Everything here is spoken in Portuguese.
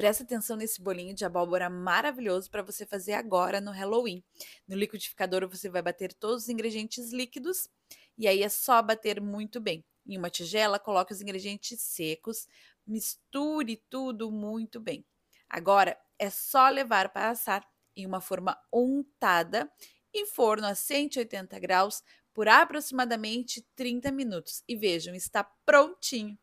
Presta atenção nesse bolinho de abóbora maravilhoso para você fazer agora no Halloween. No liquidificador você vai bater todos os ingredientes líquidos e aí é só bater muito bem. Em uma tigela, coloque os ingredientes secos, misture tudo muito bem. Agora é só levar para assar em uma forma untada em forno a 180 graus por aproximadamente 30 minutos. E vejam, está prontinho!